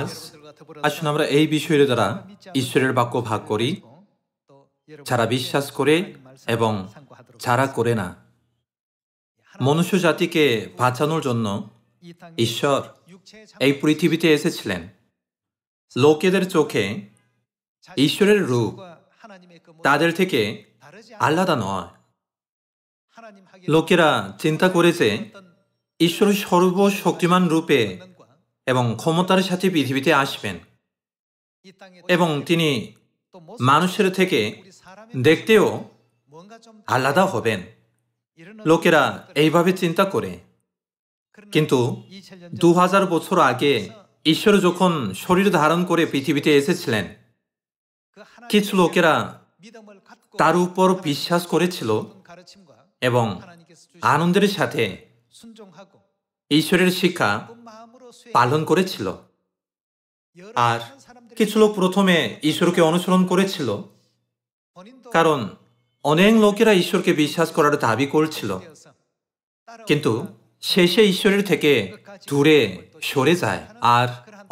আজ আসুন আমরা এই বিষয়ের দ্বারা ঈশ্বরের বাক্য ভাগ করি যারা বিশ্বাস করে এবং যারা করে না মনুষ্য জাতিকে বাঁচানোর জন্য ঈশ্বর এই পৃথিবীতে এসেছিলেন লোকেদের চোখে ঈশ্বরের রূপ তাদের থেকে আলাদা নয় লোকেরা চিন্তা করেছে ঈশ্বর সর্বশক্তিমান রূপে এবং ক্ষমতার সাথে পৃথিবীতে আসবেন এবং তিনি মানুষের থেকে দেখতেও আলাদা হবেন লোকেরা এইভাবে চিন্তা করে কিন্তু দু হাজার বছর আগে ঈশ্বর যখন শরীর ধারণ করে পৃথিবীতে এসেছিলেন কিছু লোকেরা তার উপর বিশ্বাস করেছিল এবং আনন্দের সাথে ঈশ্বরের শিক্ষা পালন করেছিল আর কিছু লোক প্রথমে ঈশ্বরকে অনুসরণ করেছিল কারণ অনেক লোকেরা ঈশ্বরকে বিশ্বাস করার দাবি করছিল কিন্তু শেষে ঈশ্বরের থেকে দূরে সরে যায় আর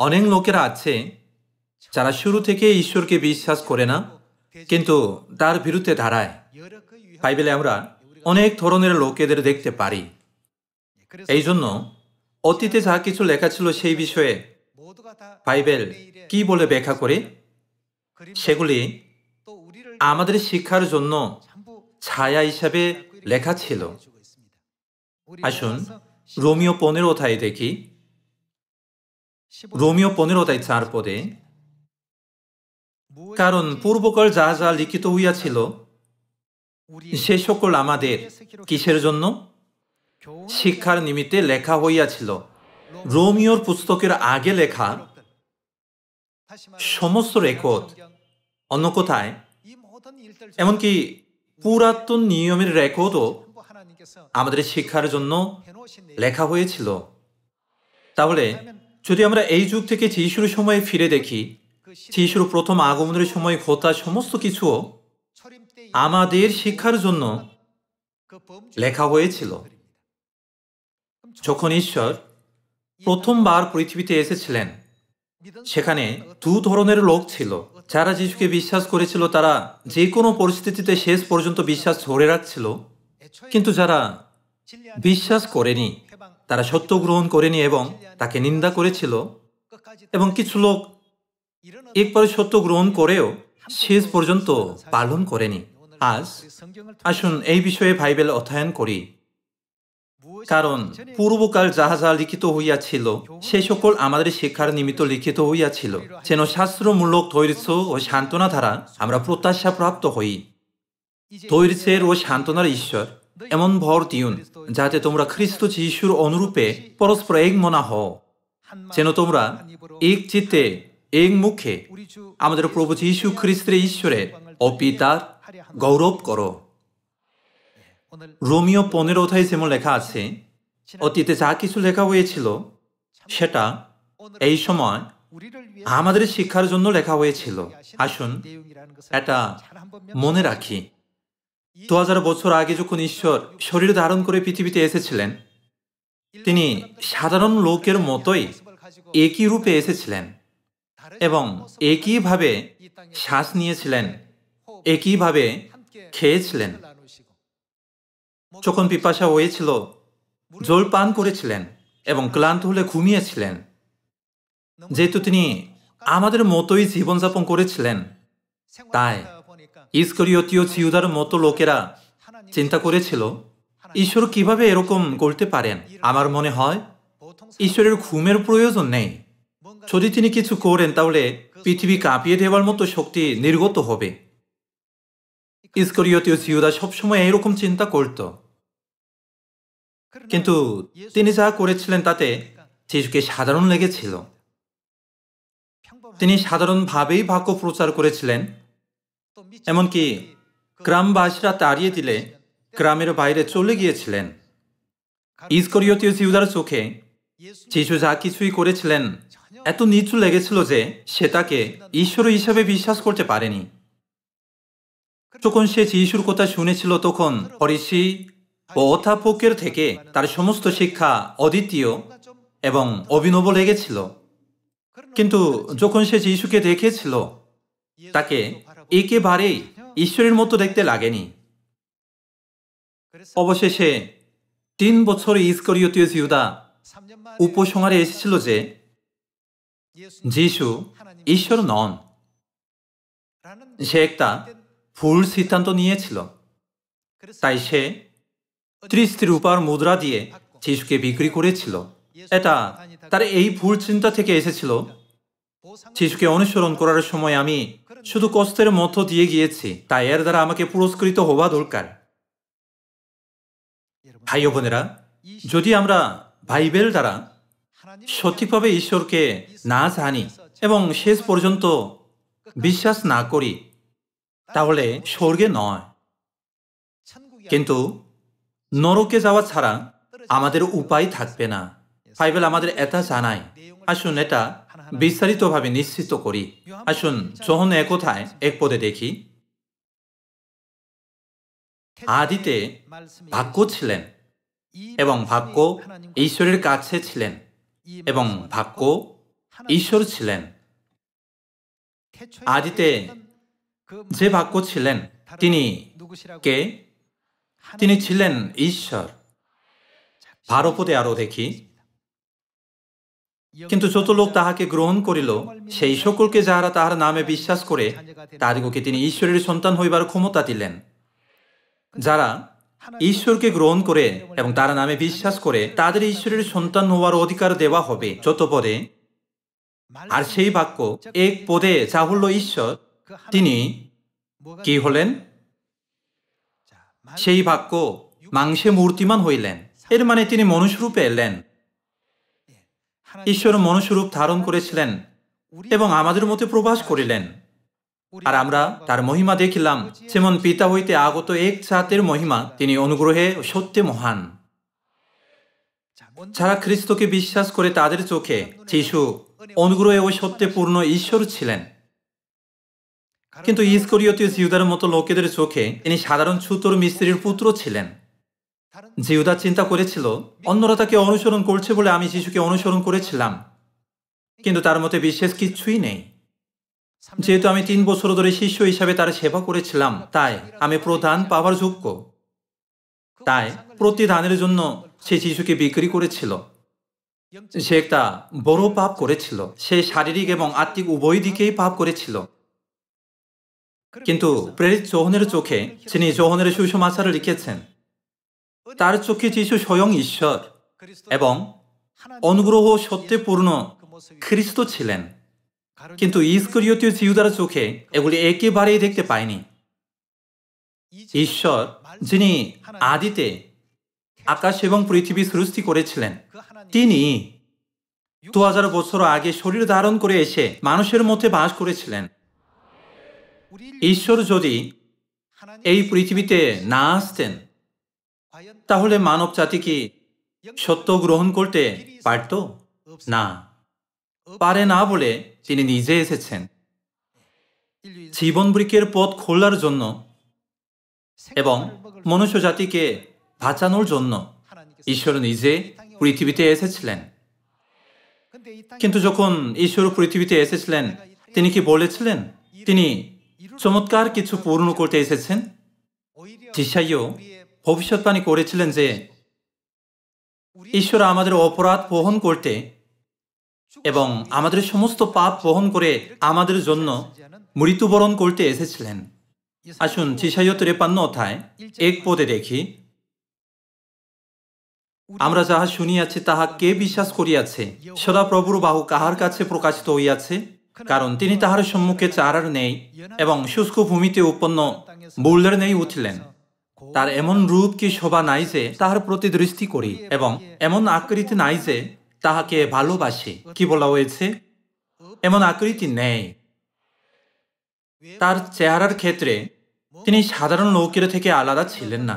অনেক লোকেরা আছে যারা শুরু থেকে ঈশ্বরকে বিশ্বাস করে না কিন্তু তার বিরুদ্ধে দাঁড়ায় বাইবেলে আমরা অনেক ধরনের লোকেদের দেখতে পারি এই জন্য অতীতে যা কিছু লেখা ছিল সেই বিষয়ে বাইবেল কি বলে ব্যাখ্যা করে সেগুলি আমাদের শিক্ষার জন্য ছায়া হিসাবে লেখা ছিল আসুন রোমিও পনেরো তাই দেখি রোমিও পনেরো তাই চার পদে কারণ পূর্বকাল যা যা লিখিত হইয়াছিল সে সকল আমাদের কিসের জন্য শিক্ষার নিমিত্তে লেখা হইয়াছিল রোমিওর পুস্তকের আগে লেখা সমস্ত রেকর্ড অন্য কোথায় এমনকি পুরাতন নিয়মের রেকর্ডও আমাদের শিক্ষার জন্য লেখা হয়েছিল তাহলে যদি আমরা এই যুগ থেকে যিশুর সময়ে ফিরে দেখি যিশুর প্রথম আগমনের সময় হতা সমস্ত কিছুও আমাদের শিক্ষার জন্য লেখা হয়েছিল যখন ঈশ্বর প্রথমবার পৃথিবীতে এসেছিলেন সেখানে দু ধরনের লোক ছিল যারা যিশুকে বিশ্বাস করেছিল তারা যে কোনো পরিস্থিতিতে শেষ পর্যন্ত বিশ্বাস ধরে রাখছিল কিন্তু যারা বিশ্বাস করেনি তারা সত্য গ্রহণ করেনি এবং তাকে নিন্দা করেছিল এবং কিছু লোক একবারে সত্য গ্রহণ করেও শেষ পর্যন্ত পালন করেনি আজ আসুন এই বিষয়ে বাইবেল অধ্যয়ন করি কারণ পূর্বকাল যাহা যাহা লিখিত হইয়াছিল সে সকল আমাদের শিক্ষার নিমিত্ত লিখিত হইয়াছিল যেন শাস্ত্রমূলক ধৈর্য ও সান্ত্বনা দ্বারা আমরা প্রত্যাশা প্রাপ্ত হই ধৈর্যের ও সান্ত্বনার ঈশ্বর এমন ভর দিউন যাতে তোমরা খ্রিস্ট যিশুর অনুরূপে পরস্পর এক মনা হও যেন তোমরা এক চিত্তে এক মুখে আমাদের প্রভু যীশু খ্রিস্টের ঈশ্বরের অপিতার গৌরব করো রোমিও পনেরো অধ্যায় যেমন লেখা আছে অতীতে যা কিছু লেখা হয়েছিল সেটা এই সময় আমাদের শিক্ষার জন্য লেখা হয়েছিল আসুন এটা মনে রাখি দু হাজার বছর আগে যখন ঈশ্বর শরীর ধারণ করে পৃথিবীতে এসেছিলেন তিনি সাধারণ লোকের মতোই একই রূপে এসেছিলেন এবং একইভাবে শ্বাস নিয়েছিলেন একইভাবে খেয়েছিলেন যখন পিপাসা হয়েছিল জল পান করেছিলেন এবং ক্লান্ত হলে ঘুমিয়েছিলেন যেহেতু তিনি আমাদের মতোই জীবনযাপন করেছিলেন তাই ইস্করিয়তীয় চিউদার মতো লোকেরা চিন্তা করেছিল ঈশ্বর কিভাবে এরকম করতে পারেন আমার মনে হয় ঈশ্বরের ঘুমের প্রয়োজন নেই যদি তিনি কিছু করেন তাহলে পৃথিবী কাঁপিয়ে দেওয়ার মতো শক্তি নির্গত হবে ইস্করিয়তীয় চিউদা সবসময় এরকম চিন্তা করতো কিন্তু তিনি যা করেছিলেন তাতে যিশুকে সাধারণ লেগেছিল তিনি সাধারণভাবেই ভাগ্য প্রচার করেছিলেন এমনকি গ্রামবাসীরা তাড়িয়ে দিলে গ্রামের বাইরে চলে গিয়েছিলেন ইসকরিয়তীয় জিউদার চোখে যিশু যা কিছুই করেছিলেন এত নিচু লেগেছিল যে সে তাকে ঈশ্বর হিসাবে বিশ্বাস করতে পারেনি যখন সে যিশুর কথা শুনেছিল তখন হরিষি ও অধ্যাপকের থেকে তার সমস্ত শিক্ষা অদ্বিতীয় এবং অভিনব লেগেছিল কিন্তু যখন সে যিশুকে দেখেছিল তাকে একেবারেই ঈশ্বরের মতো দেখতে লাগেনি অবশেষে তিন বছর ইস্করিয়তীয় জিউদা উপসংহারে এসেছিল যে যিশু ঈশ্বর নন সে একটা ভুল সিদ্ধান্ত নিয়েছিল তাই সে ত্রিশটি রূপার মুদ্রা দিয়ে শিশুকে বিক্রি করেছিল এটা তার এই ভুল চিন্তা থেকে এসেছিল শিশুকে অনুসরণ করার সময় আমি শুধু কষ্টের মধ্য দিয়ে গিয়েছি তাই এর দ্বারা আমাকে পুরস্কৃত হওয়া দরকার ভাই বোনেরা যদি আমরা বাইবেল দ্বারা সঠিকভাবে ঈশ্বরকে না জানি এবং শেষ পর্যন্ত বিশ্বাস না করি তাহলে স্বর্গে নয় কিন্তু নরকে যাওয়া ছাড়া আমাদের উপায় থাকবে না বাইবেল আমাদের এটা জানায় আসুন এটা বিস্তারিতভাবে নিশ্চিত করি আসুন যখন একথায় এক পদে দেখি আদিতে ভাগ্য ছিলেন এবং ভাগ্য ঈশ্বরের কাছে ছিলেন এবং ভাগ্য ঈশ্বর ছিলেন আদিতে যে ভাগ্য ছিলেন তিনি কে তিনি ছিলেন ঈশ্বর ভারপদে আরও দেখি কিন্তু যত লোক তাহাকে গ্রহণ করিল সেই সকলকে যাহারা তাহার নামে বিশ্বাস করে তাদেরকে তিনি ঈশ্বরের সন্তান হইবার ক্ষমতা দিলেন যারা ঈশ্বরকে গ্রহণ করে এবং তার নামে বিশ্বাস করে তাদের ঈশ্বরের সন্তান হওয়ার অধিকার দেওয়া হবে যত পদে আর সেই বাক্য এক পদে যা হল ঈশ্বর তিনি কি হলেন সেই বাক্য মাংসে মূর্তিমান হইলেন এর মানে তিনি মনুষ্যরূপে এলেন ঈশ্বর মনুষ্যরূপ ধারণ করেছিলেন এবং আমাদের মতে প্রবাস করিলেন আর আমরা তার মহিমা দেখিলাম যেমন পিতা হইতে আগত এক ছাতের মহিমা তিনি অনুগ্রহে সত্যে মহান যারা খ্রিস্টকে বিশ্বাস করে তাদের চোখে যিশু অনুগ্রহে ও সত্যে পূর্ণ ঈশ্বর ছিলেন কিন্তু ইস্করিয়তীয় জিউদার মতো লোকেদের চোখে তিনি সাধারণ ছুতর মিস্ত্রির পুত্র ছিলেন জিউদা চিন্তা করেছিল অন্যরা তাকে অনুসরণ করছে বলে আমি শিশুকে অনুসরণ করেছিলাম কিন্তু তার মতে বিশেষ কিছুই নেই যেহেতু আমি তিন বছর ধরে শিষ্য হিসাবে তার সেবা করেছিলাম তাই আমি প্রধান পাওয়ার যোগ্য তাই প্রতিদানের জন্য সে শিশুকে বিক্রি করেছিল সে একটা বড় পাপ করেছিল সে শারীরিক এবং আত্মিক উভয় দিকেই পাপ করেছিল কিন্তু প্রেরিত চৌহনের চোখে যিনি চৌহনের সুষমাচারে লিখেছেন তার চোখে যিশু স্বয়ং ঈশ্বর এবং অনুগ্রহ সত্যে পূর্ণ খ্রিস্ট ছিলেন কিন্তু ইস্করিয়তীয় জিউদার চোখে এগুলি একেবারেই দেখতে পায়নি ঈশ্বর যিনি আদিতে আকাশ এবং পৃথিবী সৃষ্টি করেছিলেন তিনি দু হাজার বছর আগে শরীর ধারণ করে এসে মানুষের মধ্যে বাস করেছিলেন ঈশ্বর যদি এই পৃথিবীতে না আসতেন তাহলে মানব জাতি কি সত্য গ্রহণ করতে পারত না পারে না বলে তিনি নিজে এসেছেন জীবন বৃক্ষের পথ খোলার জন্য এবং মনুষ্য জাতিকে বাঁচানোর জন্য ঈশ্বর নিজে পৃথিবীতে এসেছিলেন কিন্তু যখন ঈশ্বর পৃথিবীতে এসেছিলেন তিনি কি বলেছিলেন তিনি চমৎকার কিছু পূর্ণ করতে এসেছেন যিশাইও ভবিষ্যৎবাণী করেছিলেন যে ঈশ্বর আমাদের অপরাধ বহন করতে এবং আমাদের সমস্ত পাপ বহন করে আমাদের জন্য মৃত্যুবরণ করতে এসেছিলেন আসুন চিসাইয় ত্রেপান্ন অথায় এক পদে দেখি আমরা যাহা শুনিয়াছি তাহা কে বিশ্বাস করিয়াছে সদাপ্রভুর বাহু কাহার কাছে প্রকাশিত হইয়াছে কারণ তিনি তাহার সম্মুখে চারার নেই এবং শুষ্ক ভূমিতে উৎপন্ন বোল্ডার নেই উঠিলেন তার এমন রূপ কি শোভা নাই যে তাহার প্রতি দৃষ্টি করি এবং এমন আকৃতি নাই যে তাহাকে ভালোবাসি কি বলা হয়েছে এমন আকৃতি নেই তার চেহারার ক্ষেত্রে তিনি সাধারণ লোকের থেকে আলাদা ছিলেন না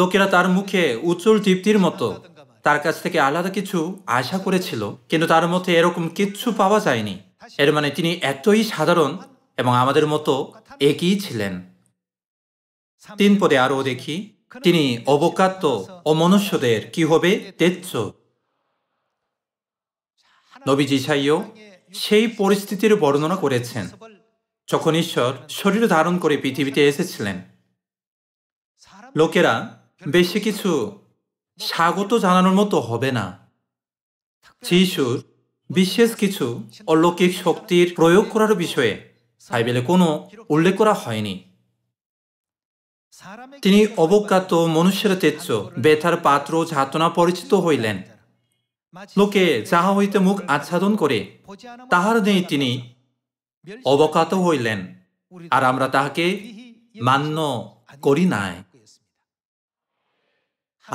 লোকেরা তার মুখে উজ্জ্বল তৃপ্তির মতো তার কাছ থেকে আলাদা কিছু আশা করেছিল কিন্তু তার মধ্যে এরকম কিচ্ছু পাওয়া যায়নি এর মানে তিনি এতই সাধারণ এবং আমাদের মতো একই ছিলেন তিন পদে আরও দেখি তিনি অবকাত্য মনুষ্যদের কি হবে তেচ্ছ নবীজি সাইও সেই পরিস্থিতির বর্ণনা করেছেন যখন ঈশ্বর শরীর ধারণ করে পৃথিবীতে এসেছিলেন লোকেরা বেশি কিছু স্বাগত জানানোর মতো হবে না যিশুর বিশেষ কিছু অলৌকিক শক্তির প্রয়োগ করার বিষয়ে সাইবেলে কোনো উল্লেখ করা হয়নি তিনি অবজ্ঞাত মনুষ্যের তেজ বেথার পাত্র ঝাতনা পরিচিত হইলেন লোকে যাহা হইতে মুখ আচ্ছাদন করে তাহার নেই তিনি অবকাত হইলেন আর আমরা তাহাকে মান্য করি নাই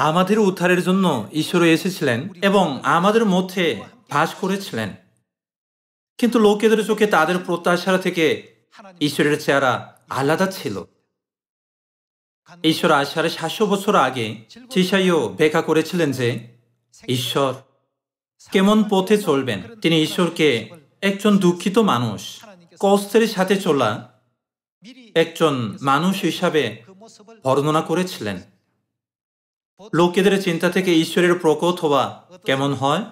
আমাদের উদ্ধারের জন্য ঈশ্বর এসেছিলেন এবং আমাদের মধ্যে ভাস করেছিলেন কিন্তু লোকেদের চোখে তাদের প্রত্যাশা থেকে ঈশ্বরের চেহারা আলাদা ছিল ঈশ্বর আজ সাতশো বছর আগে চিসাইও ব্যাখ্যা করেছিলেন যে ঈশ্বর কেমন পথে চলবেন তিনি ঈশ্বরকে একজন দুঃখিত মানুষ কষ্টের সাথে চলা একজন মানুষ হিসাবে বর্ণনা করেছিলেন লোকেদের চিন্তা থেকে ঈশ্বরের প্রকট হওয়া কেমন হয়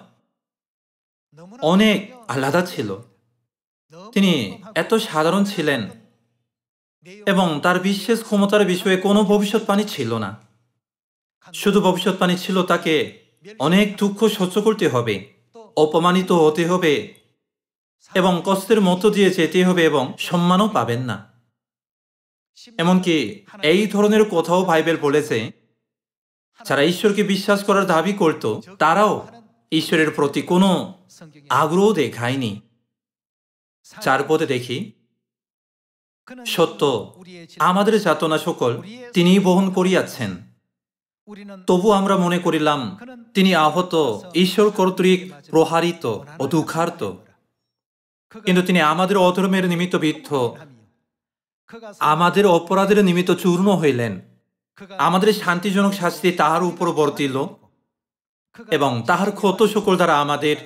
অনেক আলাদা ছিল তিনি এত সাধারণ ছিলেন এবং তার বিশেষ ক্ষমতার বিষয়ে কোনো ভবিষ্যৎবাণী ছিল না শুধু ভবিষ্যৎবাণী ছিল তাকে অনেক দুঃখ সহ্য করতে হবে অপমানিত হতে হবে এবং কষ্টের মতো দিয়ে যেতে হবে এবং সম্মানও পাবেন না এমনকি এই ধরনের কথাও বাইবেল বলেছে যারা ঈশ্বরকে বিশ্বাস করার দাবি করত তারাও ঈশ্বরের প্রতি কোনো আগ্রহ দেখায়নি চার পদে দেখি সত্য আমাদের যাতনা সকল তিনি বহন করিয়াছেন তবু আমরা মনে করিলাম তিনি আহত ঈশ্বর কর্তৃক প্রহারিত ও দুঃখার্ত কিন্তু তিনি আমাদের অধর্মের নিমিত্ত বৃদ্ধ আমাদের অপরাধের নিমিত্ত চূর্ণ হইলেন আমাদের শান্তিজনক শাস্তি তাহার উপর বর্তিল এবং তাহার ক্ষত সকল দ্বারা আমাদের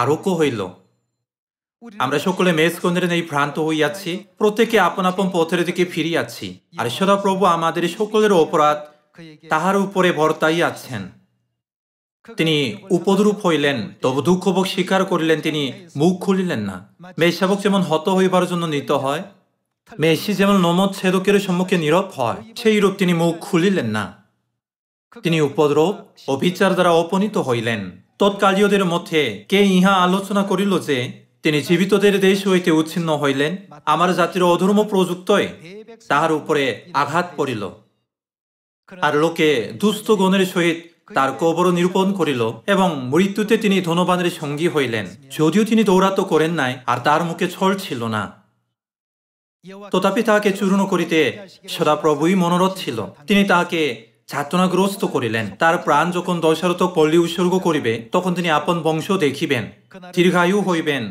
আরোগ্য হইল আমরা সকলে মেজকন্দের এই ভ্রান্ত হইয়াছি প্রত্যেকে আপন আপন পথের দিকে ফিরিয়াছি আর সদাপ্রভু আমাদের সকলের অপরাধ তাহার উপরে বর্তাইয়াছেন তিনি উপদ্রুপ হইলেন তবু দুঃখভোগ স্বীকার করিলেন তিনি মুখ খুলিলেন না মেষাবক যেমন হত হইবার জন্য নিত হয় মেসি যেমন নমদ ছেদকের সম্মুখে নীরব হয় সেই রূপ তিনি মুখ খুলিলেন না তিনি উপদ্রব অভিচার দ্বারা অপনীত হইলেন তৎকালীয়দের মধ্যে কে ইহা আলোচনা করিল যে তিনি জীবিতদের দেশ হইতে উচ্ছিন্ন হইলেন আমার জাতির অধর্ম প্রযুক্তয় তাহার উপরে আঘাত পড়িল আর লোকে দুস্থগণের সহিত তার কবর নিরূপণ করিল এবং মৃত্যুতে তিনি ধনবানের সঙ্গী হইলেন যদিও তিনি দৌরাত্ম করেন নাই আর তার মুখে ছল ছিল না তথাপি তাহাকে চূর্ণ করিতে সদাপ্রভুই মনোরথ ছিল তিনি তাহাকে যাতনাগ্রস্ত করিলেন তার প্রাণ যখন দশারথ পল্লী উৎসর্গ করিবে তখন তিনি আপন বংশ দেখিবেন দীর্ঘায়ু হইবেন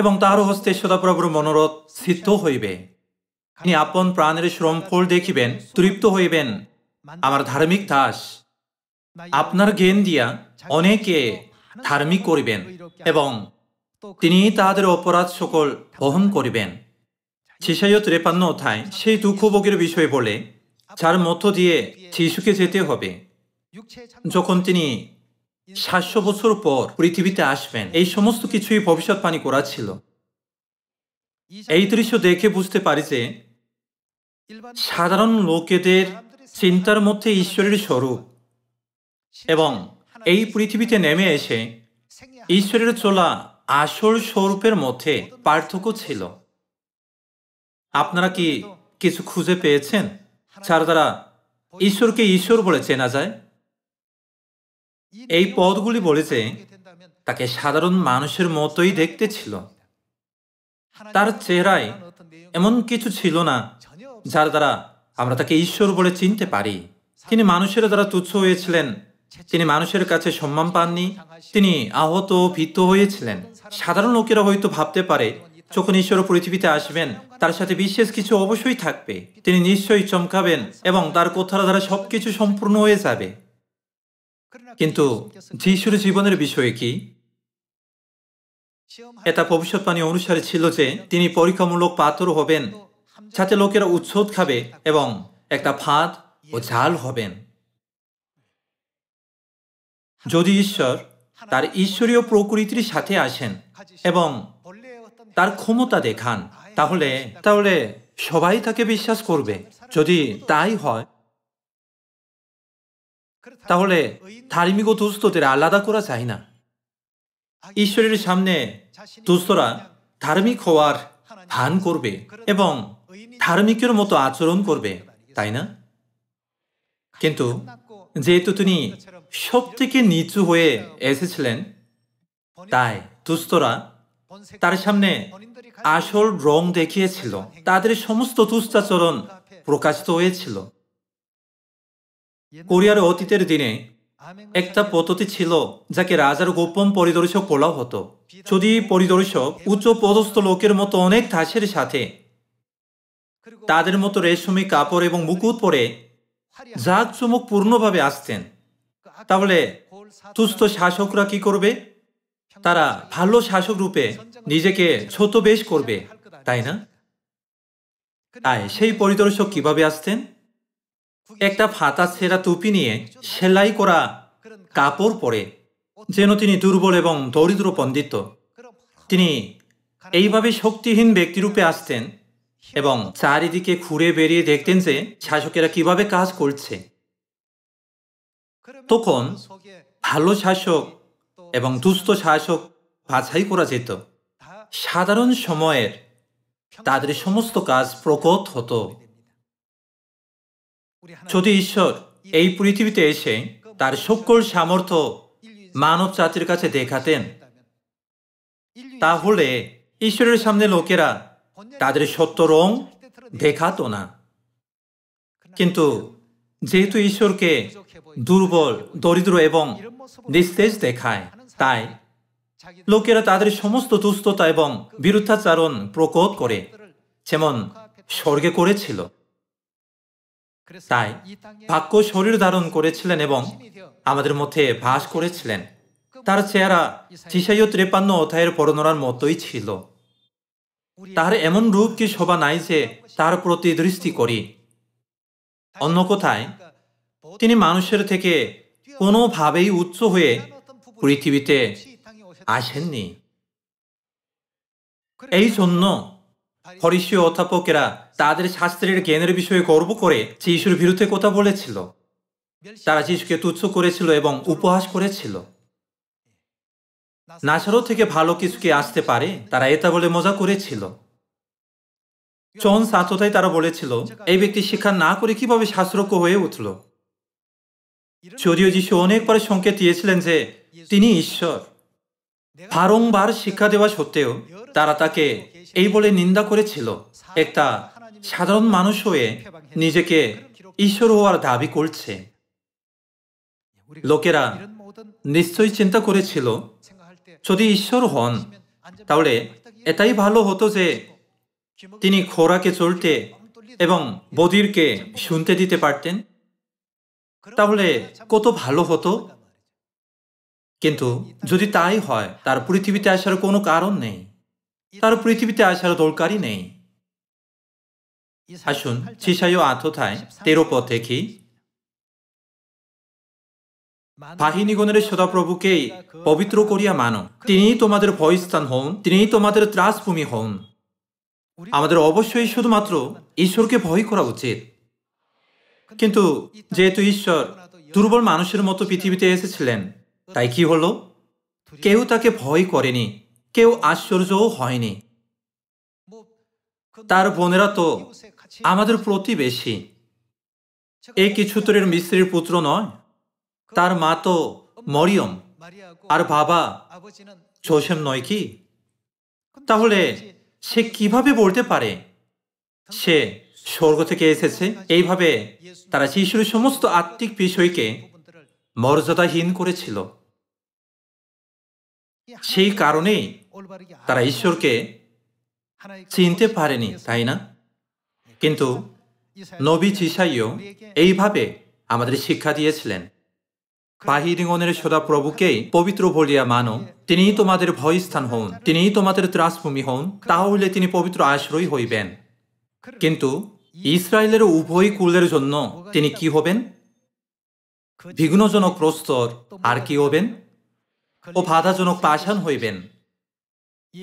এবং তার হস্তে সদাপ্রভুর মনোরথ সিদ্ধ হইবে তিনি আপন প্রাণের শ্রম ফল দেখিবেন তৃপ্ত হইবেন আমার ধার্মিক দাস আপনার জ্ঞান দিয়া অনেকে ধার্মিক করিবেন এবং তিনি তাহাদের অপরাধ সকল বহন করিবেন শিশায় ত্রেপান্ন অধ্যায় সেই দুঃখভোগের বিষয়ে বলে যার মধ্য দিয়ে যিশুকে যেতে হবে যখন তিনি সাতশো বছর পর পৃথিবীতে আসবেন এই সমস্ত কিছুই ভবিষ্যৎবাণী করা ছিল এই দৃশ্য দেখে বুঝতে পারি যে সাধারণ লোকেদের চিন্তার মধ্যে ঈশ্বরের স্বরূপ এবং এই পৃথিবীতে নেমে এসে ঈশ্বরের চলা আসল স্বরূপের মধ্যে পার্থক্য ছিল আপনারা কি কিছু খুঁজে পেয়েছেন ছাড়া তারা ঈশ্বরকে ঈশ্বর বলে চেনা যায় এই পদগুলি বলেছে তাকে সাধারণ মানুষের মতোই দেখতে ছিল তার চেহারায় এমন কিছু ছিল না যার দ্বারা আমরা তাকে ঈশ্বর বলে চিনতে পারি তিনি মানুষের দ্বারা তুচ্ছ হয়েছিলেন তিনি মানুষের কাছে সম্মান পাননি তিনি আহত ভীত হয়েছিলেন সাধারণ লোকেরা হয়তো ভাবতে পারে যখন ঈশ্বর পৃথিবীতে আসবেন তার সাথে বিশেষ কিছু অবশ্যই থাকবে তিনি নিশ্চয়ই চমকাবেন এবং তার কথার দ্বারা সবকিছু সম্পূর্ণ হয়ে যাবে কিন্তু যিশুর জীবনের বিষয়ে কি এটা ভবিষ্যৎবাণী অনুসারে ছিল যে তিনি পরীক্ষামূলক পাথর হবেন সাথে লোকেরা উচ্ছদ খাবে এবং একটা ভাত ও ঝাল হবেন যদি ঈশ্বর তার ঈশ্বরীয় প্রকৃতির সাথে আসেন এবং তার ক্ষমতা দেখান তাহলে তাহলে সবাই তাকে বিশ্বাস করবে যদি তাই হয় তাহলে ধার্মিক ও দুস্থদের আলাদা করা চাই না ঈশ্বরের সামনে দুস্থরা ধার্মিক হওয়ার ভান করবে এবং ধার্মিকের মতো আচরণ করবে তাই না কিন্তু যেহেতু তিনি সব থেকে নিচু হয়ে এসেছিলেন তাই দুস্থরা তার সামনে আসল রং দেখিয়েছিল তাদের সমস্ত দুষ্টাচরণ প্রকাশিত হয়েছিল কোরিয়ার অতীতের দিনে একটা পদ্ধতি ছিল যাকে রাজার গোপন পরিদর্শক বলা হতো যদি পরিদর্শক উচ্চ পদস্থ লোকের মতো অনেক ধাসের সাথে তাদের মতো রেশমি কাপড় এবং মুকুট পরে চুমুক পূর্ণভাবে আসতেন তাহলে তুস্ত শাসকরা কি করবে তারা ভালো শাসক রূপে নিজেকে ছোট বেশ করবে তাই না তাই সেই পরিদর্শক কিভাবে আসতেন একটা ফাতা ছেঁড়া টুপি নিয়ে সেলাই করা কাপড় পরে যেন তিনি দুর্বল এবং দরিদ্র পণ্ডিত তিনি এইভাবে শক্তিহীন ব্যক্তিরূপে আসতেন এবং চারিদিকে ঘুরে বেরিয়ে দেখতেন যে শাসকেরা কিভাবে কাজ করছে তখন ভালো শাসক এবং দুস্থ শাসক বাছাই করা যেত সাধারণ সময়ের তাদের সমস্ত কাজ প্রকট হতো যদি ঈশ্বর এই পৃথিবীতে এসে তার সকল সামর্থ্য মানব জাতির কাছে দেখাতেন তাহলে ঈশ্বরের সামনে লোকেরা তাদের সত্য রং দেখাত না কিন্তু যেহেতু ঈশ্বরকে দুর্বল দরিদ্র এবং নিস্তেজ দেখায় তাই লোকেরা তাদের সমস্ত দুস্থতা এবং বিরুদ্ধাচারণ প্রকট করে যেমন স্বর্গে করেছিল তাই ভাগ্য শরীর ধারণ করেছিলেন এবং আমাদের মধ্যে ভাস করেছিলেন তার চেহারা চিসাইয় ত্রেপান্ন অধ্যায়ের বর্ণনার মতোই ছিল তার এমন রূপ কি শোভা নাই যে তার প্রতি দৃষ্টি করি অন্য কোথায় তিনি মানুষের থেকে কোনোভাবেই উচ্চ হয়ে পৃথিবীতে আসেননি এই জন্য ফরিসীয় অধ্যাপকেরা তাদের শাস্ত্রের জ্ঞানের বিষয়ে গর্ব করে যিশুর বিরুদ্ধে কথা বলেছিল তারা যিশুকে তুচ্ছ করেছিল এবং উপহাস করেছিল নাসারো থেকে ভালো কিছু কি আসতে পারে তারা এটা বলে মজা করেছিল চন সাততায় তারা বলেছিল এই ব্যক্তি শিক্ষা না করে কিভাবে শাস্ত্রজ্ঞ হয়ে উঠল যদিও যিশু অনেকবার সংকেত দিয়েছিলেন যে তিনি ঈশ্বর বারংবার শিক্ষা দেওয়া সত্ত্বেও তারা তাকে এই বলে নিন্দা করেছিল একটা সাধারণ মানুষ হয়ে নিজেকে ঈশ্বর হওয়ার দাবি করছে লোকেরা নিশ্চয়ই চিন্তা করেছিল যদি ঈশ্বর হন তাহলে এটাই ভালো হতো যে তিনি খোরাকে চলতে এবং বদিরকে শুনতে দিতে পারতেন তাহলে কত ভালো হতো কিন্তু যদি তাই হয় তার পৃথিবীতে আসার কোনো কারণ নেই তার পৃথিবীতে আসার দরকারই নেই আসুন ছিসাইও আথথায় তেরো পথ দেখি বাহিনীগণের সদাপ্রভুকে পবিত্র করিয়া মানো তিনি তোমাদের ভয়স্থান হন তিনি তোমাদের ত্রাসভূমি হন আমাদের অবশ্যই শুধুমাত্র ঈশ্বরকে ভয় করা উচিত কিন্তু যেহেতু ঈশ্বর দুর্বল মানুষের মতো পৃথিবীতে এসেছিলেন তাই কি হলো কেউ তাকে ভয় করেনি কেউ আশ্চর্যও হয়নি তার বোনেরা তো আমাদের প্রতিবেশী এ কিছুতরের মিস্ত্রির পুত্র নয় তার মা তো মরিয়ম আর বাবা জোসেম নয় কি তাহলে সে কিভাবে বলতে পারে সে স্বর্গ থেকে এসেছে এইভাবে তারা শিশুর সমস্ত আত্মিক বিষয়কে মর্যাদাহীন করেছিল সেই কারণেই তারা ঈশ্বরকে চিনতে পারেনি তাই না কিন্তু নবী চিসাইও এইভাবে আমাদের শিক্ষা দিয়েছিলেন বাহিরিঙ্গনের সদা প্রভুকেই পবিত্র বলিয়া মানো তিনি তোমাদের ভয় স্থান হন তিনি তোমাদের ত্রাসভূমি হন তাহলে তিনি পবিত্র আশ্রয় হইবেন কিন্তু ইসরায়েলের উভয় কুলের জন্য তিনি কি হবেন বিঘ্নজনক প্রস্তর আর কি হবেন ও বাধাজনক পাশান হইবেন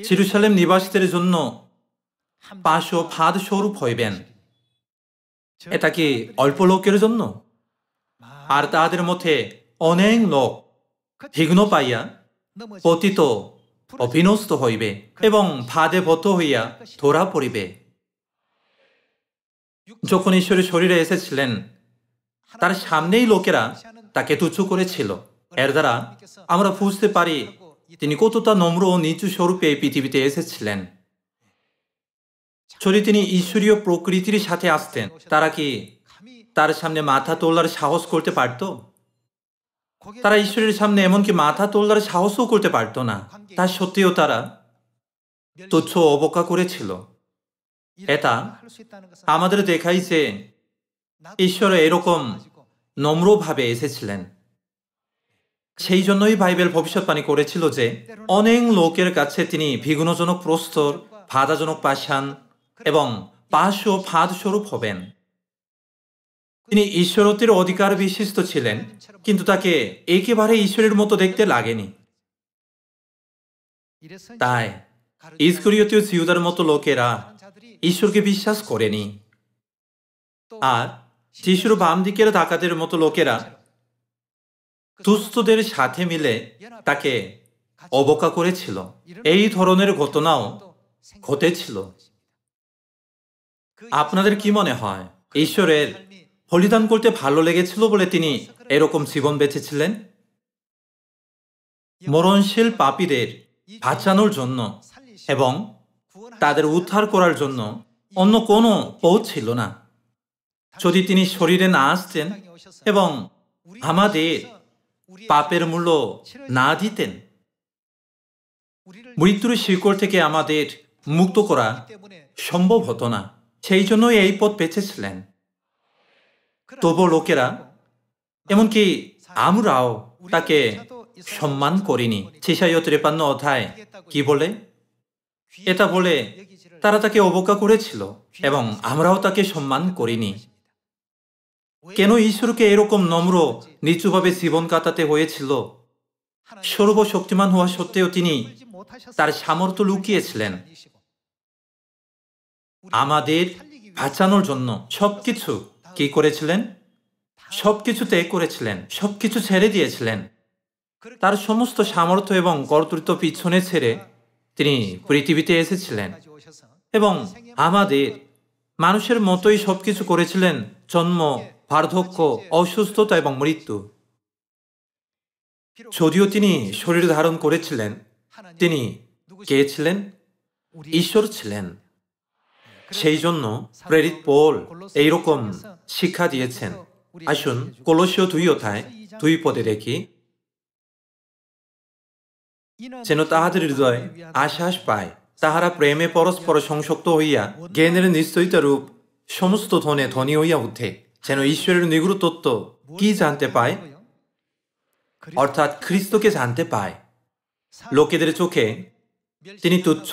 চিরুসালেম নিবাসীদের জন্য পাশ ও ফাঁদ স্বরূপ হইবেন এটা কি অল্প লোকের জন্য আর তাহাদের মধ্যে অনেক লোক ভিঘ্ন পাইয়া পতিত অভিনস্ত হইবে এবং ফাঁদে বত হইয়া ধরা পড়িবে যখন ঈশ্বরের শরীরে এসেছিলেন তার সামনেই লোকেরা তাকে তুচু করেছিল এর দ্বারা আমরা বুঝতে পারি তিনি কতটা নম্র ও নিচু স্বরূপে পৃথিবীতে এসেছিলেন যদি তিনি ঈশ্বরীয় প্রকৃতির সাথে আসতেন তারা কি তার সামনে মাথা তোলার সাহস করতে পারত তারা ঈশ্বরের সামনে এমনকি মাথা তোলার সাহসও করতে পারত না তা সত্ত্বেও তারা তুচ্ছ অবজ্ঞা করেছিল এটা আমাদের দেখাই যে ঈশ্বর এরকম নম্রভাবে এসেছিলেন সেই জন্যই বাইবেল ভবিষ্যৎবাণী করেছিল যে অনেক লোকের কাছে তিনি ভিগুণজনক প্রস্তর ভাদাজনক পাশান এবং পাশ ও ফাঁদ স্বরূপ হবেন তিনি ঈশ্বরতির অধিকার বিশিষ্ট ছিলেন কিন্তু তাকে একেবারে ঈশ্বরের মতো দেখতে লাগেনি তাই ইস্করীয়তীয় জিউদার মতো লোকেরা ঈশ্বরকে বিশ্বাস করেনি আর শিশুর বাম দিকের ডাকাতের মতো লোকেরা তুস্তদের সাথে মিলে তাকে অবকা করেছিল এই ধরনের ঘটনাও ঘটেছিল আপনাদের কি মনে হয় ঈশ্বরের হলিদান করতে ভালো লেগেছিল বলে তিনি এরকম জীবন বেঁচেছিলেন মরণশীল পাপীদের বাঁচানোর জন্য এবং তাদের উদ্ধার করার জন্য অন্য কোনো পথ ছিল না যদি তিনি শরীরে না আসতেন এবং আমাদের পাপের মূল্য না দিতেন মৃত্যুর শিকড় থেকে আমাদের মুক্ত করা সম্ভব হতো না সেই জন্যই এই পথ বেঁচেছিলেন তবু লোকেরা এমনকি আমরাও তাকে সম্মান করিনি ছিসাই ত্রেপান্ন অধ্যায় কি বলে এটা বলে তারা তাকে অবজ্ঞা করেছিল এবং আমরাও তাকে সম্মান করিনি কেন ঈশ্বরকে এরকম নম্র নিচুভাবে জীবন কাটাতে হয়েছিল সর্বশক্তিমান হওয়া সত্ত্বেও তিনি তার সামর্থ্য লুকিয়েছিলেন আমাদের বাঁচানোর জন্য সবকিছু কি করেছিলেন সবকিছু ত্যাগ করেছিলেন সবকিছু ছেড়ে দিয়েছিলেন তার সমস্ত সামর্থ্য এবং কর্তৃত্ব পিছনে ছেড়ে তিনি পৃথিবীতে এসেছিলেন এবং আমাদের মানুষের মতোই সবকিছু করেছিলেন জন্ম বার্ধক্য অসুস্থতা এবং মৃত্যু যদিও তিনি শরীর ধারণ করেছিলেন তিনি কে ছিলেন ঈশ্বর ছিলেন সেই জন্য প্রেরিত পোল এইরকম শিক্ষা দিয়েছেন আসুন কলসীয় দুই অথায় দুই পদে দেখি যেন তাহাদের হৃদয় আশ্বাস পায় তাহারা প্রেমে পরস্পর সংশক্ত হইয়া জ্ঞানের নিশ্চয়তা রূপ সমস্ত ধনে ধনী হইয়া উঠে যেন ঈশ্বরের নিগুড় তত্ত্ব কি জানতে পায় অর্থাৎ খ্রিস্টকে জানতে পায় লোকেদের চোখে তিনি তুচ্ছ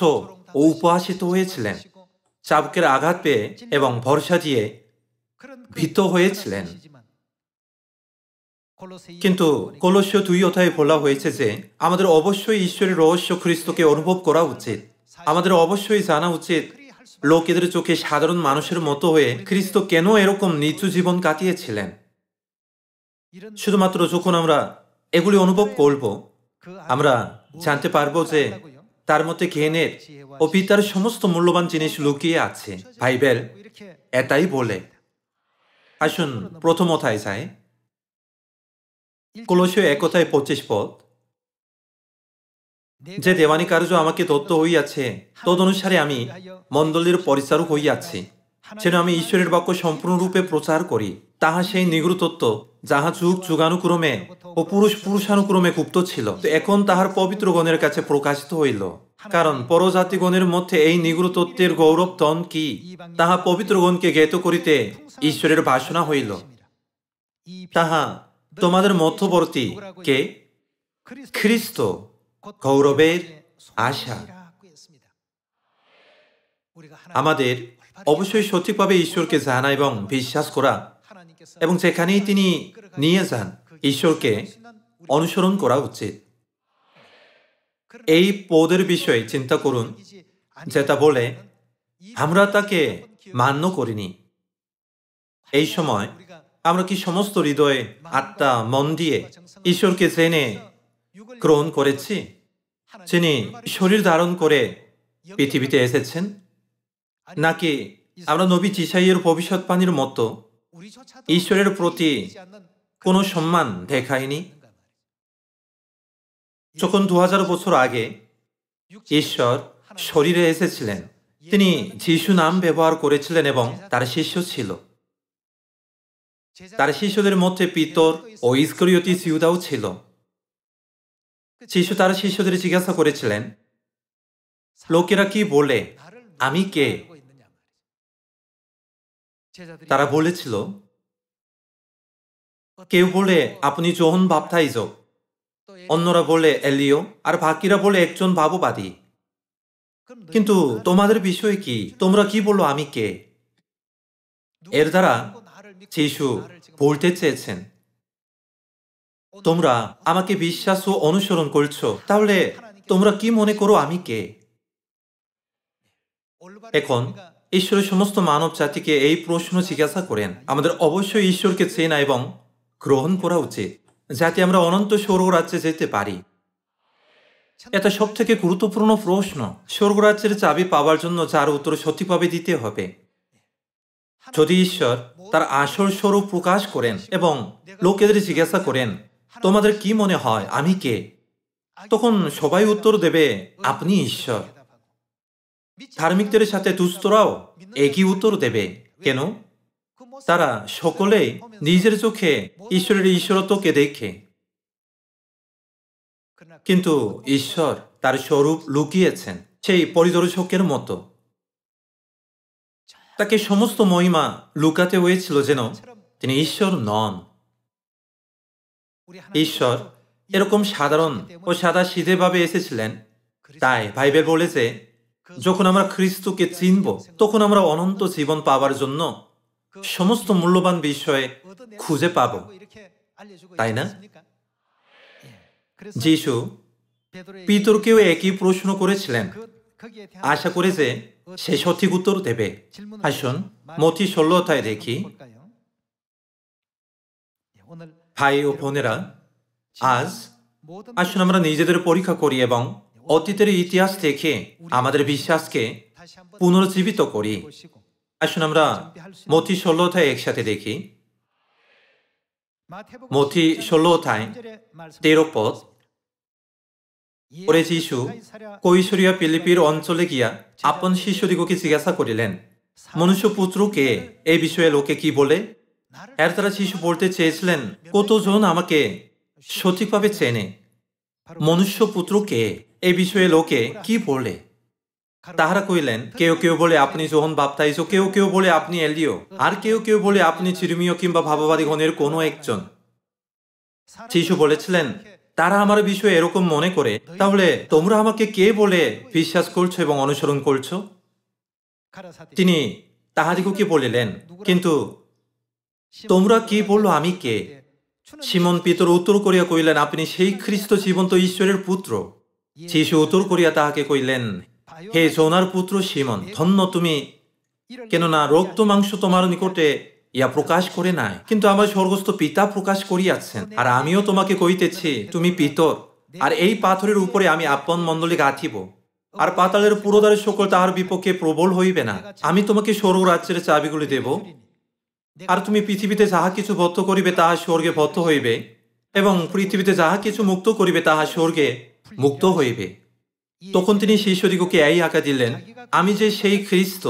ও উপহাসিত হয়েছিলেন চাবকের আঘাত পেয়ে এবং ভরসা দিয়ে ভীত হয়েছিলেন কিন্তু কলস্য দুই অথায় বলা হয়েছে যে আমাদের অবশ্যই ঈশ্বরের রহস্য খ্রিস্টকে অনুভব করা উচিত আমাদের অবশ্যই জানা উচিত লোকেদের চোখে সাধারণ মানুষের মতো হয়ে খ্রিস্ট কেন এরকম নিচু জীবন কাটিয়েছিলেন শুধুমাত্র যখন আমরা এগুলি অনুভব করব আমরা জানতে পারবো যে তার মধ্যে জ্ঞানের ও পিতার সমস্ত মূল্যবান জিনিস লুকিয়ে আছে বাইবেল এটাই বলে আসুন প্রথমতায় যায় কলসীয় একতায় পঁচিশ পথ যে দেওয়ানি কার্য আমাকে দত্ত হইয়াছে তদ অনুসারে আমি মন্ডলীর পরিচারক হইয়াছি যেন আমি ঈশ্বরের বাক্য সম্পূর্ণরূপে প্রচার করি তাহা সেই নিগড় তত্ত্ব যাহা যুগ যুগানুক্রমে ও পুরুষ পুরুষানুক্রমে গুপ্ত ছিল এখন তাহার পবিত্র গণের কাছে প্রকাশিত হইল কারণ পরজাতিগণের মধ্যে এই নিগড় তত্ত্বের গৌরব তন কি তাহা পবিত্র গণকে জ্ঞাত করিতে ঈশ্বরের বাসনা হইল তাহা তোমাদের মধ্যবর্তী কে খ্রিস্ট গৌরবের আশা আমাদের অবশ্যই সঠিকভাবে ঈশ্বরকে জানা এবং বিশ্বাস করা এবং যেখানেই তিনি নিয়ে যান ঈশ্বরকে অনুসরণ করা উচিত এই পদের বিষয়ে চিন্তা করুন যেটা বলে আমরা তাকে মান্য করিনি এই সময় আমরা কি সমস্ত হৃদয়ে আত্মা মন দিয়ে ঈশ্বরকে জেনে গ্রহণ করেছি যিনি শরীর ধারণ করে পৃথিবীতে এসেছেন নাকি আমরা নবী চিসাইয়ের ভবিষ্যৎবাণীর মতো ঈশ্বরের প্রতি কোনো সম্মান দেখায়নি যখন দু হাজার বছর আগে ঈশ্বর শরীরে এসেছিলেন তিনি যিশু নাম ব্যবহার করেছিলেন এবং তার শিষ্য ছিল তার শিষ্যদের মধ্যে পিতর ও ইস্করিয়তি সিউদাও ছিল যিশু তার শিষ্যদের জিজ্ঞাসা করেছিলেন লোকেরা কি বলে আমি কে তারা বলেছিল কেউ বলে আপনি জোহন বাপ্তাইজ অন্যরা বলে এলিও আর বাকিরা বলে একজন ভাববাদী কিন্তু তোমাদের বিষয় কি তোমরা কি বলো আমি কে এর দ্বারা শিশু বলতে চেয়েছেন তোমরা আমাকে বিশ্বাস ও অনুসরণ করছো তাহলে তোমরা কি মনে করো আমি কে এখন ঈশ্বরের সমস্ত মানব জাতিকে এই প্রশ্ন জিজ্ঞাসা করেন আমাদের অবশ্যই ঈশ্বরকে চেনা এবং গ্রহণ করা উচিত যাতে আমরা অনন্ত স্বর্গরাজ্যে যেতে পারি এটা সব থেকে গুরুত্বপূর্ণ প্রশ্ন স্বর্গরাজ্যের চাবি পাওয়ার জন্য যার উত্তর সঠিকভাবে দিতে হবে যদি ঈশ্বর তার আসল স্বরূপ প্রকাশ করেন এবং লোকেদের জিজ্ঞাসা করেন তোমাদের কি মনে হয় আমি কে তখন সবাই উত্তর দেবে আপনি ঈশ্বর ধার্মিকদের সাথে তুস্তরাও একই উত্তর দেবে কেন তারা সকলে নিজের চোখে ঈশ্বরের ঈশ্বরত্বকে দেখে কিন্তু ঈশ্বর তার স্বরূপ লুকিয়েছেন সেই পরিদর্শকের মতো তাকে সমস্ত মহিমা লুকাতে হয়েছিল যেন তিনি ঈশ্বর নন ঈশ্বর এরকম সাধারণ ও সাদা সিধেভাবে এসেছিলেন তাই বাইবেল বলেছে যখন আমরা খ্রিস্টকে চিনব তখন আমরা অনন্ত জীবন পাওয়ার জন্য সমস্ত মূল্যবান বিষয়ে খুঁজে পাব তাই না যিশু পিতরকেও একই প্রশ্ন করেছিলেন আশা করে যে সে সঠিক উত্তর দেবে আসুন মতি ষোলো অধ্যায় দেখি ভাই ও বোনেরা আজ আসুন আমরা নিজেদের পরীক্ষা করি এবং অতীতের ইতিহাস থেকে আমাদের বিশ্বাসকে পুনর্জীবিত করি আসুন আমরা মতি ষোলো অধ্যায় একসাথে দেখি মতি ষোলো অধ্যায় তেরো পথ পরে যিশু কৈশোরিয়া পিলিপির অঞ্চলে গিয়া আপন শিশুদিগকে জিজ্ঞাসা করিলেন মনুষ্য পুত্রকে এই বিষয়ে লোকে কি বলে এর দ্বারা যিশু বলতে চেয়েছিলেন কতজন আমাকে সঠিকভাবে চেনে মনুষ্য পুত্রকে এ বিষয়ে লোকে কি বলে তাহারা কইলেন কেউ কেউ বলে আপনি যোহন বাপ্তাইজ কেউ কেউ বলে আপনি এলিও আর কেউ কেউ বলে আপনি চিরমীয় কিংবা ভাববাদী গণের কোনো একজন শিশু বলেছিলেন তারা আমার বিষয়ে এরকম মনে করে তাহলে তোমরা আমাকে কে বলে বিশ্বাস করছো এবং অনুসরণ করছো তিনি তাহাদিগকে বলিলেন কিন্তু তোমরা কে বললো আমি কে সিমন পিতর উত্তর করিয়া কইলেন আপনি সেই খ্রিস্ট জীবন্ত ঈশ্বরের পুত্র শিশু উত্তর করিয়া তাহাকে কইলেন হে সোনার পুত্র সিমন ধন্য তুমি কেননা রক্ত মাংস তোমার নিকটে ইয়া প্রকাশ করে নাই কিন্তু আমার স্বর্গস্থ পিতা প্রকাশ করিয়াছেন আর আমিও তোমাকে কইতেছি তুমি পিতর আর এই পাথরের উপরে আমি আপন মন্ডলী গাঁথিব আর পাতালের পুরোদারের সকল তাহার বিপক্ষে প্রবল হইবে না আমি তোমাকে সরু রাজ্যের চাবিগুলি দেব আর তুমি পৃথিবীতে যাহা কিছু ভত্ত করিবে তাহা স্বর্গে ভত্ত হইবে এবং পৃথিবীতে যাহা কিছু মুক্ত করিবে তাহা স্বর্গে মুক্ত হইবে তখন তিনি শিষ্যদিগকে এই আঁকা দিলেন আমি যে সেই খ্রিস্ট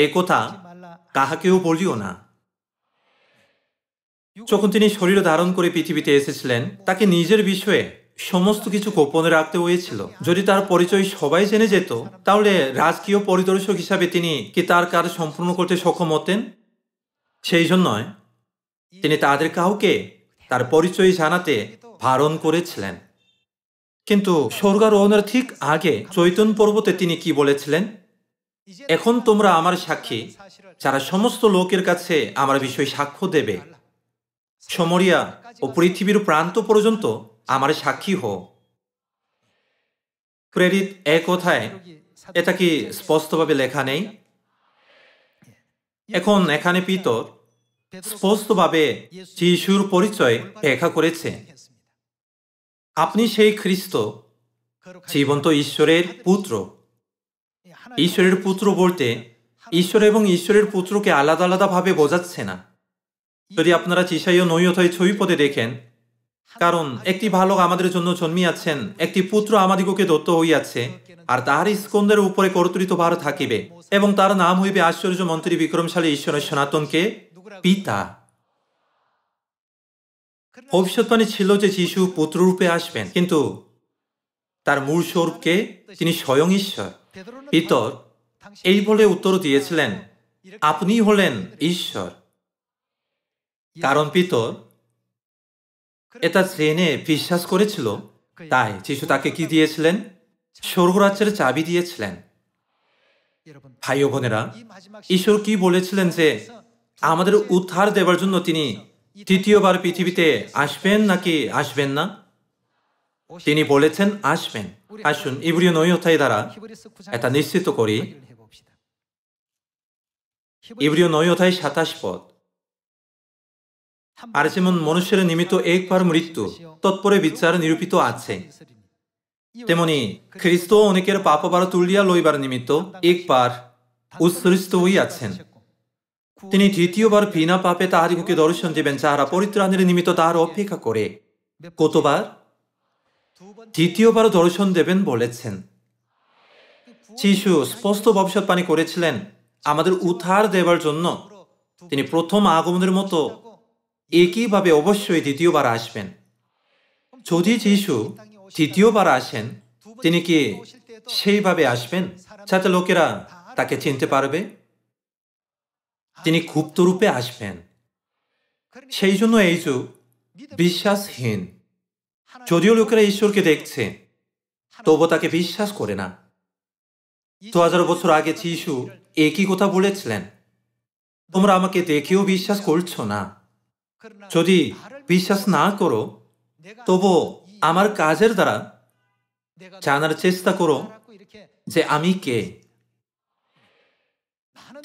এই কথা কাহাকেও বলিও না যখন তিনি শরীর ধারণ করে পৃথিবীতে এসেছিলেন তাকে নিজের বিষয়ে সমস্ত কিছু গোপনে রাখতে হয়েছিল যদি তার পরিচয় সবাই জেনে যেত তাহলে রাজকীয় পরিদর্শক হিসাবে তিনি কি তার কাজ সম্পূর্ণ করতে সক্ষম হতেন সেই জন্যই তিনি তাদের কাউকে তার পরিচয় জানাতে বারণ করেছিলেন কিন্তু স্বর্গারোহণের ঠিক আগে চৈতন পর্বতে তিনি কি বলেছিলেন এখন তোমরা আমার সাক্ষী যারা সমস্ত লোকের কাছে আমার বিষয় সাক্ষ্য দেবে সমরিয়া ও পৃথিবীর প্রান্ত পর্যন্ত আমার সাক্ষী হো প্রেরিত এ কথায় এটা কি স্পষ্টভাবে লেখা নেই এখন এখানে পিতর স্পষ্টভাবে যিশুর পরিচয় ব্যাখ্যা করেছে আপনি সেই খ্রিস্ট জীবন্ত ঈশ্বরের পুত্র ঈশ্বরের পুত্র বলতে ঈশ্বর এবং ঈশ্বরের পুত্রকে আলাদা আলাদাভাবে বোঝাচ্ছে না যদি আপনারা চিসাইও নৈয়থয় ছবি পদে দেখেন কারণ একটি ভালো আমাদের জন্য জন্মিয়াছেন একটি পুত্র আমাদিগকে দত্ত হইয়াছে আর তাহার স্কন্দের উপরে ভার থাকিবে এবং তার নাম হইবে আশ্চর্য মন্ত্রী বিক্রমশালী ঈশ্বরের সনাতনকে পিতা ভবিষ্যৎবাণী ছিল যে যিশু পুত্ররূপে আসবেন কিন্তু তার মূল স্বরূপকে তিনি স্বয়ং ঈশ্বর পিতর এই বলে উত্তর দিয়েছিলেন আপনি হলেন ঈশ্বর কারণ পিতর এটা জেনে বিশ্বাস করেছিল তাই যিশু তাকে কি দিয়েছিলেন স্বর্গরাজ্যের চাবি দিয়েছিলেন ভাই বোনেরা ঈশ্বর কি বলেছিলেন যে আমাদের উদ্ধার দেবার জন্য তিনি তৃতীয়বার পৃথিবীতে আসবেন নাকি আসবেন না তিনি বলেছেন আসবেন আসুন ইব্রিয় নৈয়থাই দ্বারা এটা নিশ্চিত করি ইব্রিয় নৈয়থাই সাতাশ পদ আর যেমন মনুষ্যের নিমিত্ত একবার মৃত্যু তৎপরে বিচার নিরূপিত আছে তেমনি খ্রিস্ট অনেকের পাপ পাপবার তুলিয়া লইবার নিমিত্ত একবার উৎসৃষ্ট হইয়াছেন তিনি দ্বিতীয়বার বিনা পাপে তাহাদিগকে দর্শন দেবেন যাহারা পরিত্রাণের নিমিত্ত তাহার অপেক্ষা করে কতবার দ্বিতীয়বার দর্শন দেবেন বলেছেন শিশু স্পষ্ট ভবিষ্যৎ পানি করেছিলেন আমাদের উথার দেবার জন্য তিনি প্রথম আগমনের মতো একইভাবে অবশ্যই দ্বিতীয়বার আসবেন যদি যিশু দ্বিতীয়বার আসেন তিনি কি সেইভাবে আসবেন যাতে লোকেরা তাকে চিনতে পারবে তিনি গুপ্তরূপে আসবেন সেই জন্য এই যুগ বিশ্বাসহীন যদিও লোকেরা ঈশ্বরকে দেখছে তবু তাকে বিশ্বাস করে না দু হাজার বছর আগে যিশু একই কথা বলেছিলেন তোমরা আমাকে দেখেও বিশ্বাস করছো না যদি বিশ্বাস না করো তবু আমার কাজের দ্বারা জানার চেষ্টা করো যে আমি কে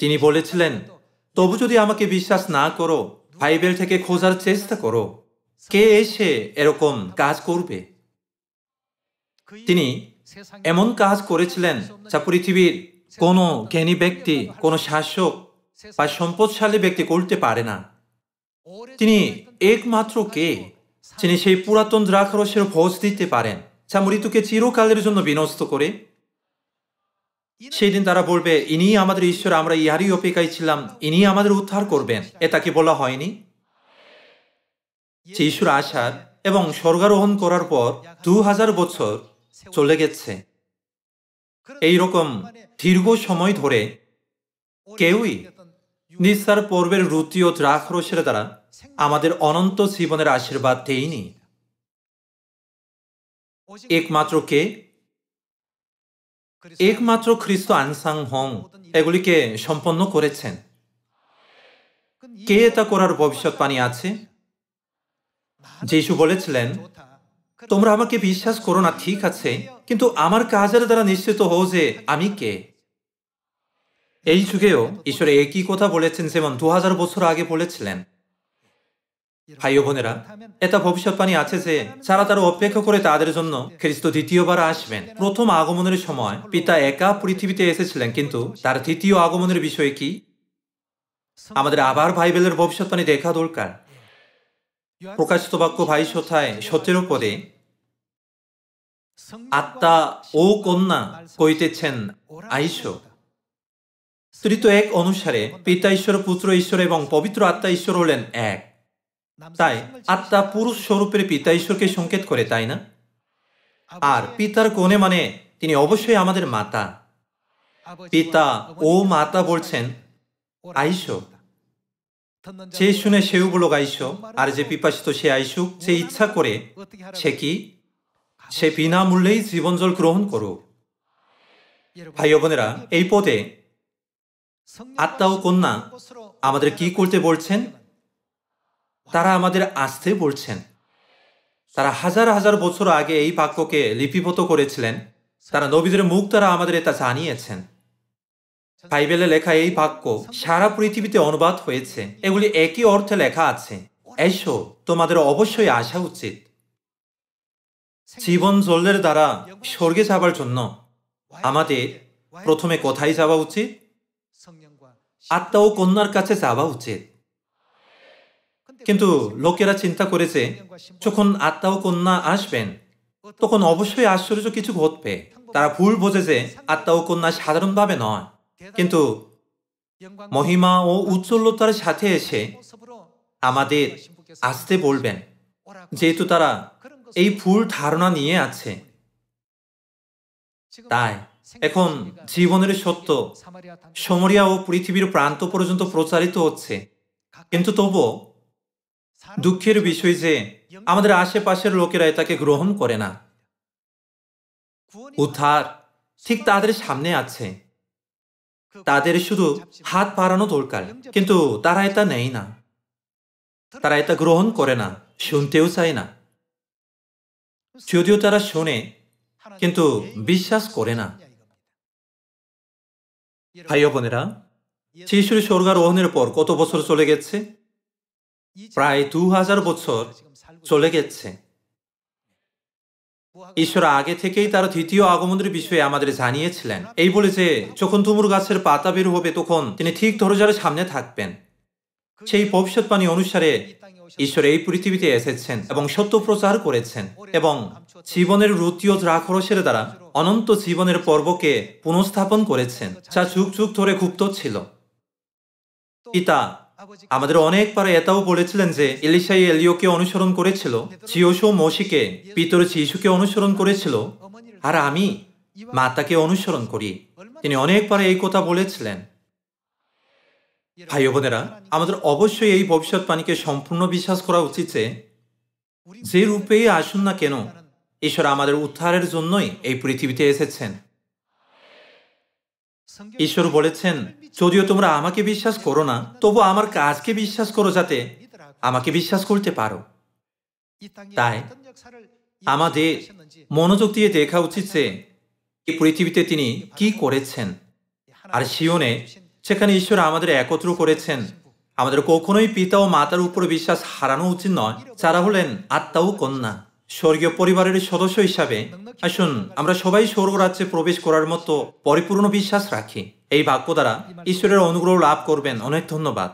তিনি বলেছিলেন তবু যদি আমাকে বিশ্বাস না করো বাইবেল থেকে খোঁজার চেষ্টা করো কে এসে এরকম কাজ করবে তিনি এমন কাজ করেছিলেন যা পৃথিবীর কোনো জ্ঞানী ব্যক্তি কোনো শাসক বা সম্পদশালী ব্যক্তি করতে পারে না তিনি একমাত্র কে যিনি সেই পুরাতন দ্রাক্ষরসের ভোজ দিতে পারেন যা মৃত্যুকে চিরকালের জন্য বিনষ্ট করে সেদিন তারা বলবে ইনি আমাদের ঈশ্বর আমরা ইহারই অপেক্ষায় ছিলাম ইনি আমাদের উদ্ধার করবেন এটা কি বলা হয়নি যে ঈশ্বর আসার এবং স্বর্গারোহণ করার পর দু হাজার বছর চলে গেছে এই রকম দীর্ঘ সময় ধরে কেউই নিঃসার পর্বের রুতি ও দ্রাক্ষরসের দ্বারা আমাদের অনন্ত জীবনের আশীর্বাদ দেয়নি একমাত্র কে একমাত্র খ্রিস্ট আনসাং হং এগুলিকে সম্পন্ন করেছেন কে এটা করার ভবিষ্যৎবাণী আছে যিশু বলেছিলেন তোমরা আমাকে বিশ্বাস করো না ঠিক আছে কিন্তু আমার কাজের দ্বারা নিশ্চিত হও যে আমি কে এই যুগেও ঈশ্বরে একই কথা বলেছেন যেমন দু হাজার বছর আগে বলেছিলেন ভাই বোনেরা এটা ভবিষ্যৎবাণী আছে যে যারা তারা অপেক্ষা করে তাদের জন্য খ্রিস্ট দ্বিতীয়বার আসবেন প্রথম আগমনের সময় পিতা একা পৃথিবীতে এসেছিলেন কিন্তু তার দ্বিতীয় আগমনের বিষয়ে কি আমাদের আবার বাইবেলের ভবিষ্যৎবাণী দেখা দরকার প্রকাশিত বাক্য ভাই সথায় সতেরো পদে আত্মা ও কন্যা কইতেছেন আইস তৃতীয় এক অনুসারে পিতা ঈশ্বর পুত্র ঈশ্বর এবং পবিত্র আত্মা ঈশ্বর হলেন এক তাই আত্মা পুরুষ স্বরূপের পিতা ঈশ্বরকে সংকেত করে তাই না আর পিতার কোণে মানে তিনি অবশ্যই আমাদের মাতা পিতা ও মাতা বলছেন আইসো সে শুনে সেও বলুক আইসো আর যে পিপাসিত সে আইসুক সে ইচ্ছা করে সে কি সে বিনামূল্যেই জীবন জল গ্রহণ করুক ভাই বোনেরা এই পদে আত্মা ও কন্যা আমাদের কি করতে বলছেন তারা আমাদের আসতে বলছেন তারা হাজার হাজার বছর আগে এই বাক্যকে লিপিবদ্ধ করেছিলেন তারা নবীদের মুখ তারা আমাদের এটা জানিয়েছেন বাইবেলে লেখা এই বাক্য সারা পৃথিবীতে অনুবাদ হয়েছে এগুলি একই অর্থে লেখা আছে এসো তোমাদের অবশ্যই আসা উচিত জীবন জলের দ্বারা স্বর্গে যাবার জন্য আমাদের প্রথমে কোথায় যাওয়া উচিত আত্মা ও কন্যার কাছে যাওয়া উচিত কিন্তু লোকেরা চিন্তা করেছে যখন আত্মা ও কন্যা আসবেন তখন অবশ্যই আশ্চর্য কিছু ঘটবে তারা ভুল বোঝেছে আত্মা ও কন্যা সাধারণভাবে নয় কিন্তু মহিমা ও উজ্জ্বলতার সাথে এসে আমাদের আসতে বলবেন যেহেতু তারা এই ভুল ধারণা নিয়ে আছে তাই এখন জীবনের সত্য সমরিয়া ও পৃথিবীর প্রান্ত পর্যন্ত প্রচারিত হচ্ছে কিন্তু তবুও দুঃখের বিষয় যে আমাদের আশেপাশের লোকেরা তাকে গ্রহণ করে না উদ্ধার ঠিক তাদের সামনে আছে তাদের শুধু হাত বাড়ানো দরকার কিন্তু তারা এটা নেই না তারা এটা গ্রহণ করে না শুনতেও চায় না যদিও তারা শোনে কিন্তু বিশ্বাস করে না ভাই বোনেরা শিশুর স্বর্গারোহণের পর কত বছর চলে গেছে প্রায় দু হাজার বছর চলে গেছে ঈশ্বর আগে থেকেই তার দ্বিতীয় আগমনের বিষয়ে আমাদের জানিয়েছিলেন এই বলে যে যখন তুমুর গাছের পাতা বের হবে তখন তিনি ঠিক দরজার সামনে থাকবেন সেই ভবিষ্যৎবাণী অনুসারে ঈশ্বর এই পৃথিবীতে এসেছেন এবং সত্য প্রচার করেছেন এবং জীবনের রুতীয় রাখরসের দ্বারা অনন্ত জীবনের পর্বকে পুনঃস্থাপন করেছেন যা যুগ যুগ ধরে গুপ্ত ছিল পিতা আমাদের অনেক পারে এটাও বলেছিলেন যে এলিসাই এলিওকে অনুসরণ করেছিল চিওসো মৌসিকে পিতর যিশুকে অনুসরণ করেছিল আর আমি মাতাকে অনুসরণ করি তিনি অনেক পারে এই কথা বলেছিলেন ভাই বোনেরা আমাদের অবশ্যই এই ভবিষ্যৎবাণীকে সম্পূর্ণ বিশ্বাস করা উচিত যে যে রূপেই আসুন না কেন ঈশ্বর আমাদের উদ্ধারের জন্যই এই পৃথিবীতে এসেছেন ঈশ্বর বলেছেন যদিও তোমরা আমাকে বিশ্বাস করো না তবু আমার কাজকে বিশ্বাস করো যাতে আমাকে বিশ্বাস করতে পারো তাই আমাদের মনোযোগ দিয়ে দেখা উচিত যে এই পৃথিবীতে তিনি কি করেছেন আর সিওনে সেখানে ঈশ্বর আমাদের একত্র করেছেন আমাদের কখনোই পিতা ও মাতার উপর বিশ্বাস হারানো উচিত নয় যারা হলেন আত্মা ও কন্যা স্বর্গীয় পরিবারের সদস্য হিসাবে আসুন আমরা সবাই স্বর্গরাজ্যে প্রবেশ করার মতো পরিপূর্ণ বিশ্বাস রাখি এই বাক্য দ্বারা ঈশ্বরের অনুগ্রহ লাভ করবেন অনেক ধন্যবাদ